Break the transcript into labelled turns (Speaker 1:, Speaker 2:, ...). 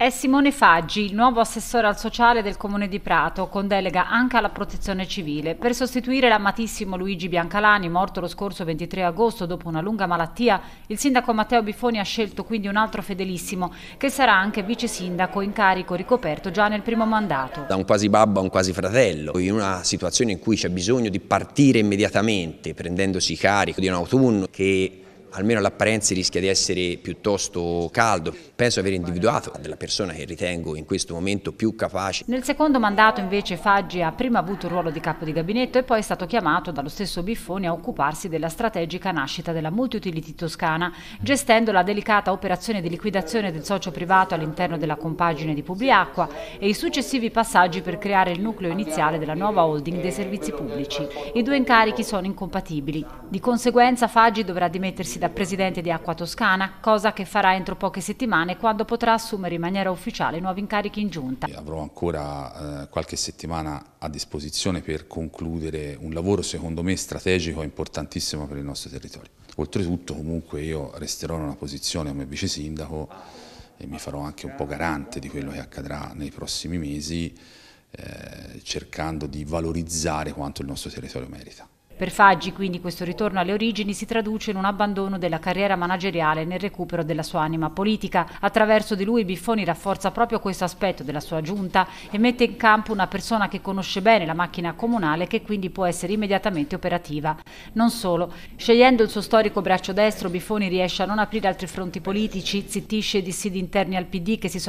Speaker 1: È Simone Faggi, il nuovo assessore al sociale del Comune di Prato, con delega anche alla protezione civile, per sostituire l'amatissimo Luigi Biancalani, morto lo scorso 23 agosto dopo una lunga malattia. Il sindaco Matteo Bifoni ha scelto quindi un altro fedelissimo, che sarà anche vice sindaco in carico ricoperto già nel primo mandato.
Speaker 2: Da un quasi babbo a un quasi fratello, in una situazione in cui c'è bisogno di partire immediatamente, prendendosi carico di un autunno che almeno l'apparenza rischia di essere piuttosto caldo. Penso aver individuato la persona che ritengo in questo momento più capace.
Speaker 1: Nel secondo mandato invece Faggi ha prima avuto il ruolo di capo di gabinetto e poi è stato chiamato dallo stesso Biffoni a occuparsi della strategica nascita della multiutility toscana, gestendo la delicata operazione di liquidazione del socio privato all'interno della compagine di Publiacqua e i successivi passaggi per creare il nucleo iniziale della nuova holding dei servizi pubblici. I due incarichi sono incompatibili. Di conseguenza Faggi dovrà dimettersi da presidente di Acqua Toscana, cosa che farà entro poche settimane quando potrà assumere in maniera ufficiale nuovi incarichi in giunta. Avrò
Speaker 3: ancora eh, qualche settimana a disposizione per concludere un lavoro secondo me strategico e importantissimo per il nostro territorio. Oltretutto comunque io resterò in una posizione come vice sindaco e mi farò anche un po' garante di quello che accadrà nei prossimi mesi eh, cercando di valorizzare quanto il nostro territorio merita.
Speaker 1: Per Faggi, quindi, questo ritorno alle origini si traduce in un abbandono della carriera manageriale nel recupero della sua anima politica. Attraverso di lui Biffoni rafforza proprio questo aspetto della sua giunta e mette in campo una persona che conosce bene la macchina comunale che quindi può essere immediatamente operativa. Non solo, scegliendo il suo storico braccio destro, Biffoni riesce a non aprire altri fronti politici, zittisce i dissidi interni al PD che si sono